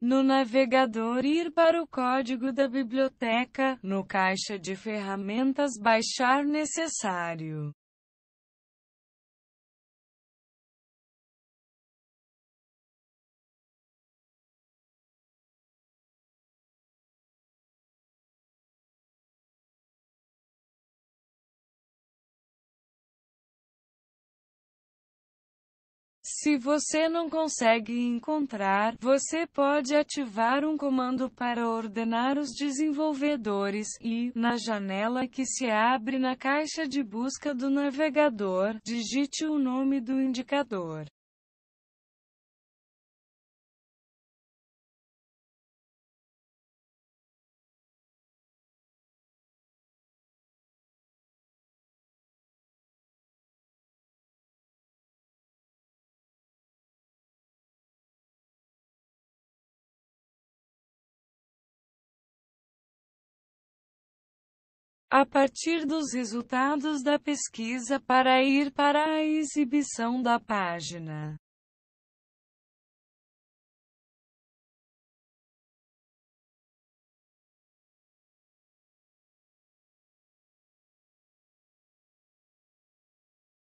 No navegador ir para o código da biblioteca, no caixa de ferramentas baixar necessário. Se você não consegue encontrar, você pode ativar um comando para ordenar os desenvolvedores e, na janela que se abre na caixa de busca do navegador, digite o nome do indicador. a partir dos resultados da pesquisa para ir para a exibição da página.